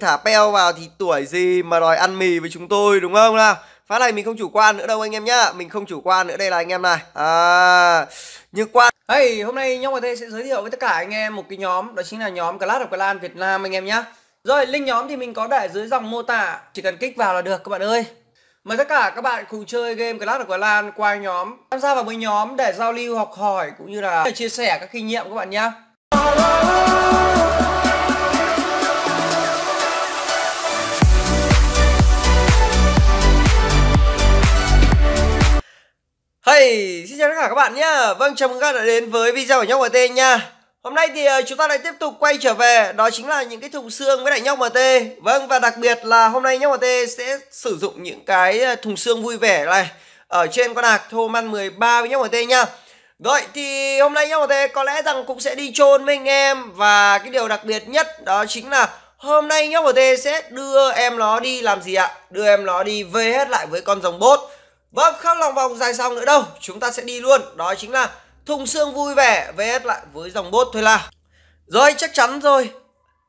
thả peo vào thì tuổi gì mà đòi ăn mì với chúng tôi đúng không nào Phá này mình không chủ quan nữa đâu anh em nhá Mình không chủ quan nữa đây là anh em này à, Như quan Hey hôm nay nhóm ở đây sẽ giới thiệu với tất cả anh em một cái nhóm Đó chính là nhóm Clash of Clans Việt Nam anh em nhá Rồi link nhóm thì mình có để dưới dòng mô tả Chỉ cần kích vào là được các bạn ơi Mời tất cả các bạn cùng chơi game Clash of Clans qua nhóm Tham gia vào với nhóm để giao lưu học hỏi cũng như là chia sẻ các kinh nghiệm các bạn nhá Hey, xin chào tất cả các bạn nhé. Vâng, chào mừng các bạn đã đến với video của Nhóc MT nha. Hôm nay thì ờ, chúng ta lại tiếp tục quay trở về, đó chính là những cái thùng xương với lại Nhóc MT. Vâng, và đặc biệt là hôm nay Nhóc MT sẽ sử dụng những cái ờ, thùng xương vui vẻ này ở trên con hạc Thoman 13 với Nhóc MT nha. Rồi, thì hôm nay Nhóc MT có lẽ rằng cũng sẽ đi chôn với anh em và cái điều đặc biệt nhất đó chính là Hôm nay Nhóc MT sẽ đưa em nó đi làm gì ạ? Đưa em nó đi về hết lại với con rồng bốt Vâng, không lòng vòng dài dòng nữa đâu, chúng ta sẽ đi luôn. Đó chính là thùng xương vui vẻ VS lại với dòng bốt thôi là. Rồi, chắc chắn rồi.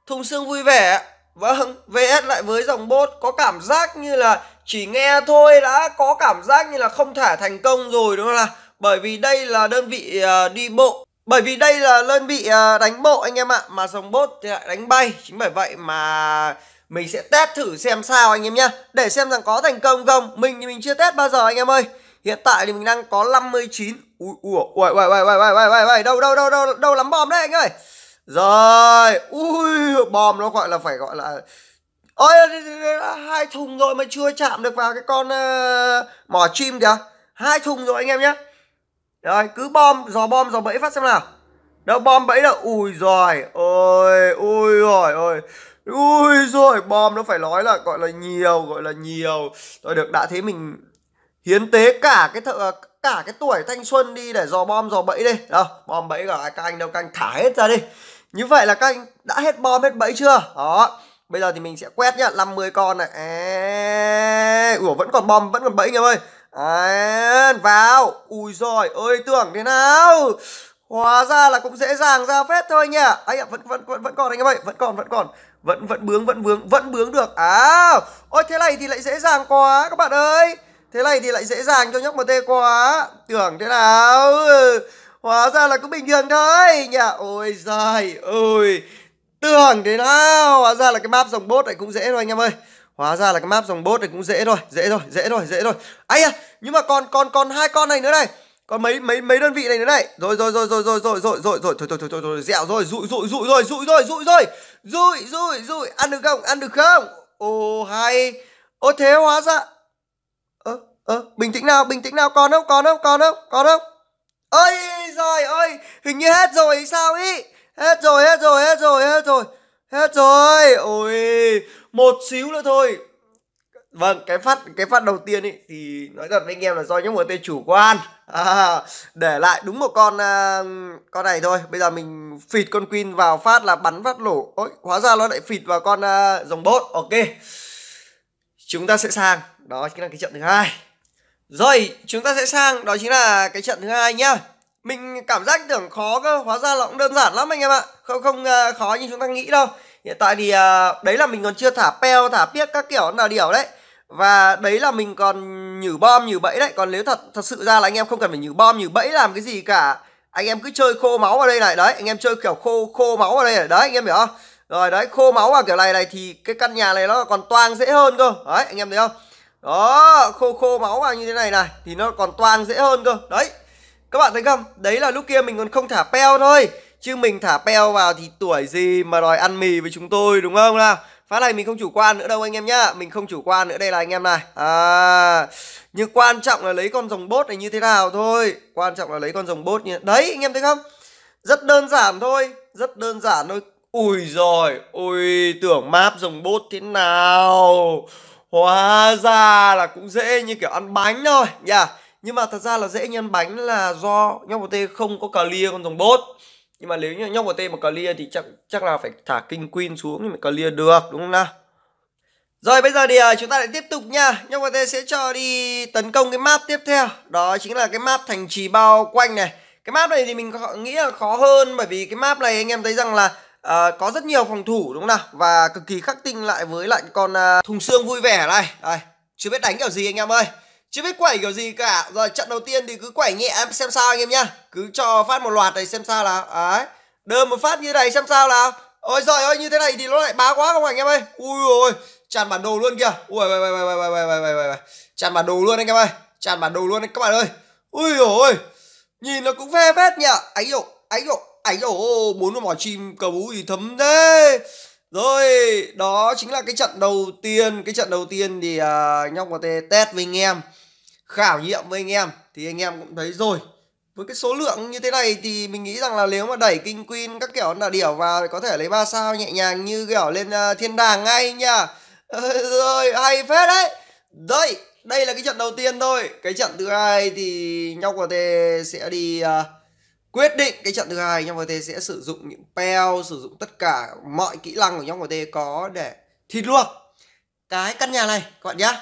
Thùng xương vui vẻ. Vâng, VS lại với dòng bốt có cảm giác như là chỉ nghe thôi đã có cảm giác như là không thể thành công rồi đúng không nào bởi vì đây là đơn vị ờ, đi bộ bởi vì đây là đơn vị ờ, đánh bộ anh em ạ mà dòng bốt thì lại đánh bay chính bởi vậy mà mình sẽ test thử xem sao anh em nhá Để xem rằng có thành công không Mình thì mình chưa test bao giờ anh em ơi Hiện tại thì mình đang có 59 Ui, ui, ui, ui, ui, ui, ui, ui, ui. Đâu, đâu, đâu, đâu, đâu lắm bom đấy anh ơi Rồi, ui, bom nó gọi là phải gọi là Ôi, hai thùng rồi mà chưa chạm được vào cái con uh, mỏ chim kìa hai thùng rồi anh em nhé Rồi, cứ bom, dò bom, dò bẫy phát xem nào Đâu bom bẫy đâu Ui rồi ôi, ui rồi ôi ui rồi bom nó phải nói là gọi là nhiều gọi là nhiều rồi được đã thế mình hiến tế cả cái thợ cả cái tuổi thanh xuân đi để dò bom dò bẫy đi đâu bom bẫy cả các anh đâu các anh thả hết ra đi như vậy là các anh đã hết bom hết bẫy chưa đó bây giờ thì mình sẽ quét nhá 50 con này à, ủa vẫn còn bom vẫn còn bẫy em ơi à, vào ui rồi ơi tưởng thế nào hóa ra là cũng dễ dàng ra phết thôi nhỉ anh ạ à, vẫn vẫn vẫn còn anh em ơi vẫn còn vẫn còn vẫn vẫn bướng vẫn bướng vẫn bướng được à ôi thế này thì lại dễ dàng quá các bạn ơi thế này thì lại dễ dàng cho nhóc một tê quá tưởng thế nào hóa ra là cứ bình thường thôi nhỉ ôi giời ơi tưởng thế nào hóa ra là cái map dòng bốt này cũng dễ thôi anh em ơi hóa ra là cái map dòng bốt này cũng dễ thôi dễ thôi dễ thôi dễ thôi ấy à nhưng mà còn còn còn hai con này nữa này còn mấy mấy mấy đơn vị này nữa này rồi rồi rồi rồi rồi rồi rồi rồi rồi rồi rồi rồi thôi thôi dẻo rồi rụi rụi rụi rồi rụi rồi rụi rồi rụi rụi rụi ăn được không ăn được không ồ hay ô thế hóa ra ơ ơ bình tĩnh nào bình tĩnh nào còn không còn không còn không còn không ơi rồi ơi hình như hết rồi sao ý hết rồi hết rồi hết rồi hết rồi hết rồi ôi một xíu nữa thôi vâng cái phát cái phát đầu tiên ấy thì nói thật với anh em là do những MT chủ quan à, để lại đúng một con à, con này thôi bây giờ mình phịt con queen vào phát là bắn phát lổ ôi hóa ra nó lại phịt vào con à, dòng bốt ok chúng ta sẽ sang đó chính là cái trận thứ hai rồi chúng ta sẽ sang đó chính là cái trận thứ hai nhá mình cảm giác tưởng khó cơ hóa ra là cũng đơn giản lắm anh em ạ không không à, khó như chúng ta nghĩ đâu hiện tại thì à, đấy là mình còn chưa thả peo thả piếc các kiểu nào điều đấy và đấy là mình còn nhử bom nhử bẫy đấy còn nếu thật thật sự ra là anh em không cần phải nhử bom nhử bẫy làm cái gì cả anh em cứ chơi khô máu vào đây này đấy anh em chơi kiểu khô khô máu vào đây này. đấy anh em hiểu không rồi đấy khô máu vào kiểu này này thì cái căn nhà này nó còn toang dễ hơn cơ đấy anh em thấy không đó khô khô máu vào như thế này này thì nó còn toang dễ hơn cơ đấy các bạn thấy không đấy là lúc kia mình còn không thả peo thôi chứ mình thả peo vào thì tuổi gì mà đòi ăn mì với chúng tôi đúng không nào Phát này mình không chủ quan nữa đâu anh em nhá Mình không chủ quan nữa đây là anh em này à, Nhưng quan trọng là lấy con dòng bốt này như thế nào thôi Quan trọng là lấy con dòng bốt như Đấy anh em thấy không Rất đơn giản thôi Rất đơn giản thôi Ui rồi Ui tưởng map dòng bốt thế nào Hóa ra là cũng dễ như kiểu ăn bánh thôi nha dạ. yeah. Nhưng mà thật ra là dễ như ăn bánh là do Nhóc T không có clear con dòng bốt nhưng mà nếu như nhóc của t mà clear thì chắc chắc là phải thả king queen xuống thì mới clear được đúng không nào rồi bây giờ thì à, chúng ta lại tiếp tục nha Nhóc của Tê sẽ cho đi tấn công cái map tiếp theo Đó chính là cái map thành trì bao quanh này Cái map này thì mình nghĩ là khó hơn Bởi vì cái map này anh em thấy rằng là uh, Có rất nhiều phòng thủ đúng không nào Và cực kỳ khắc tinh lại với lại con uh, thùng xương vui vẻ này Đây, Chưa biết đánh kiểu gì anh em ơi chưa biết quẩy kiểu gì cả Rồi trận đầu tiên thì cứ quẩy nhẹ em xem sao anh em nhá Cứ cho phát một loạt này xem sao nào Đấy Đơm một phát như này xem sao nào Ôi giời ơi như thế này thì nó lại bá quá không anh em ơi Ui ôi tràn bản đồ luôn kìa Ui ui ui ui ôi ôi ôi Tràn bản đồ luôn anh em ơi Tràn bản đồ luôn các bạn ơi Ui ôi Nhìn nó cũng phê phết nhỉ Ấy dụ Ấy dụ Ấy dụ Bốn con mỏ chim cờ bú thì thấm thế rồi đó chính là cái trận đầu tiên cái trận đầu tiên thì uh, nhóc có thể test với anh em khảo nghiệm với anh em thì anh em cũng thấy rồi với cái số lượng như thế này thì mình nghĩ rằng là nếu mà đẩy kinh queen các kiểu là điểu vào thì có thể lấy ba sao nhẹ nhàng như kiểu lên uh, thiên đàng ngay nha rồi hay phết đấy đây đây là cái trận đầu tiên thôi cái trận thứ hai thì nhóc có thể sẽ đi uh, quyết định cái trận thứ hai nhóm T sẽ sử dụng những peo sử dụng tất cả mọi kỹ năng của nhóm T có để thịt luộc cái căn nhà này các bạn nhá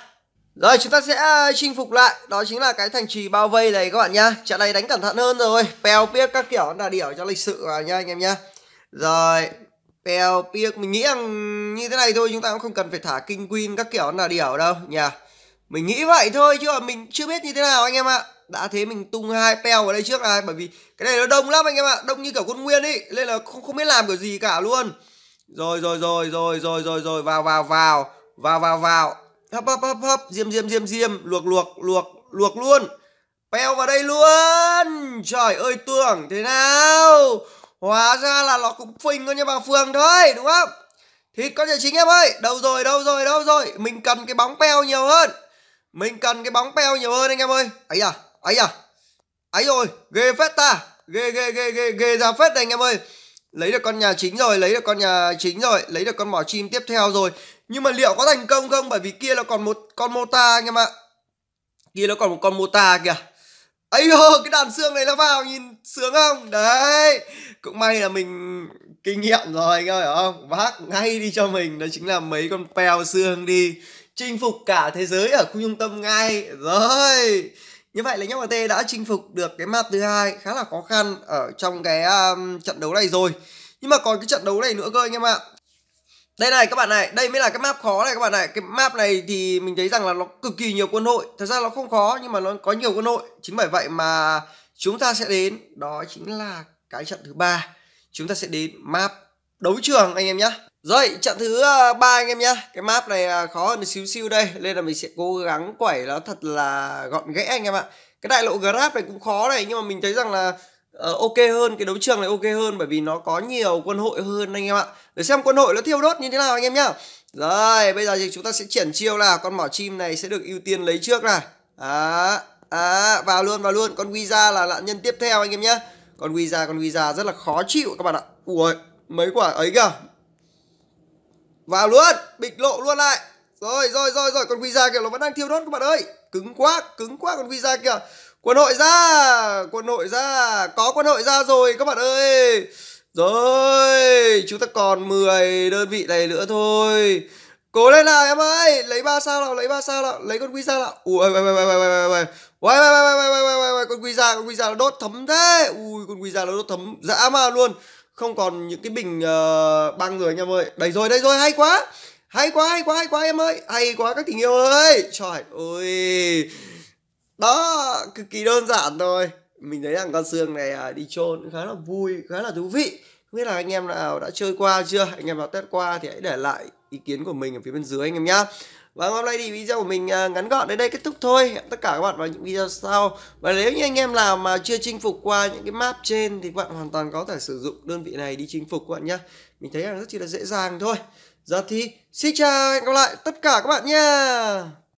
rồi chúng ta sẽ à, chinh phục lại đó chính là cái thành trì bao vây này các bạn nhá trận này đánh cẩn thận hơn rồi peo piếc các kiểu là điểu cho lịch sự nha anh em nhá rồi peo piếc mình nghĩ rằng như thế này thôi chúng ta cũng không cần phải thả king queen các kiểu là điểu đâu nhỉ mình nghĩ vậy thôi chứ mà mình chưa biết như thế nào anh em ạ đã thế mình tung hai peo vào đây trước này bởi vì cái này nó đông lắm anh em ạ đông như cả quân nguyên ý nên là không không biết làm kiểu gì cả luôn rồi rồi rồi rồi rồi rồi rồi vào vào vào vào vào vào hấp hấp hấp hấp diêm diêm diêm diêm luộc luộc luộc luộc luôn peo vào đây luôn trời ơi tưởng thế nào hóa ra là nó cũng phình thôi nha bà phường thôi đúng không thì con nhà chính em ơi đâu rồi đâu rồi đâu rồi mình cần cái bóng peo nhiều hơn mình cần cái bóng peo nhiều hơn anh em ơi Ấy à, ấy à Ấy rồi, ghê phết ta Ghê ghê ghê ghê ghê ra phết đây anh em ơi Lấy được con nhà chính rồi, lấy được con nhà chính rồi Lấy được con mỏ chim tiếp theo rồi Nhưng mà liệu có thành công không Bởi vì kia là còn một con mota anh em ạ Kia nó còn một con mota kìa ấy hô cái đàn xương này nó vào nhìn sướng không đấy cũng may là mình kinh nghiệm rồi anh ơi hiểu không vác ngay đi cho mình đó chính là mấy con pèo xương đi chinh phục cả thế giới ở khu trung tâm ngay rồi như vậy là nhóc T đã chinh phục được cái map thứ hai khá là khó khăn ở trong cái um, trận đấu này rồi nhưng mà còn cái trận đấu này nữa cơ anh em ạ đây này các bạn này đây mới là cái map khó này các bạn này cái map này thì mình thấy rằng là nó cực kỳ nhiều quân hội thật ra nó không khó nhưng mà nó có nhiều quân hội chính bởi vậy mà chúng ta sẽ đến đó chính là cái trận thứ ba chúng ta sẽ đến map đấu trường anh em nhé rồi, trận thứ ờ, ba anh em nhá. Cái map này khó hơn một xíu xíu đây, nên là mình sẽ cố gắng quẩy nó thật là gọn ghẽ anh em ạ. Cái đại lộ Grab này cũng khó này nhưng mà mình thấy rằng là uh, ok hơn, cái đấu trường này ok hơn bởi vì nó có nhiều quân hội hơn anh em ạ. Để xem quân hội nó thiêu đốt như thế nào anh em nhá. Rồi, bây giờ thì chúng ta sẽ triển chiêu là con mỏ chim này sẽ được ưu tiên lấy trước này. À, à vào luôn vào luôn, con visa là nạn nhân tiếp theo anh em nhá. Con visa con visa rất là khó chịu các bạn ạ. Ui, mấy quả ấy kìa vào luôn, bịch lộ luôn lại. Rồi, rồi, rồi, rồi, con quy ra kìa, nó vẫn đang thiêu đốt các bạn ơi. Cứng quá, cứng quá con quy ra kìa. Quân hội ra, quân hội ra, có quân hội ra rồi các bạn ơi. Rồi, chúng ta còn 10 đơn vị này nữa thôi. Cố lên nào em ơi, lấy ba sao nào, lấy ba sao nào, lấy con quy ra nào. Ui, ui, ui, ui, ui, ui, ui. Ui, ui, ui, ui, ui, ui, con quy ra, con quy ra nó đốt thấm thế. Ui, con quy ra nó đốt thấm dã man luôn không còn những cái bình uh, ba người anh em ơi đây rồi đây rồi hay quá hay quá hay quá hay quá em ơi hay quá các tình yêu ơi trời ơi đó cực kỳ đơn giản thôi mình thấy rằng con xương này à, đi chôn khá là vui khá là thú vị không biết là anh em nào đã chơi qua chưa anh em nào test qua thì hãy để lại ý kiến của mình ở phía bên dưới anh em nhá và hôm nay thì video của mình à, ngắn gọn đến đây kết thúc thôi hẹn tất cả các bạn vào những video sau và nếu như anh em nào mà chưa chinh phục qua những cái map trên thì các bạn hoàn toàn có thể sử dụng đơn vị này đi chinh phục các bạn nhá mình thấy là rất chỉ là dễ dàng thôi giờ thì xin chào hẹn gặp lại tất cả các bạn nha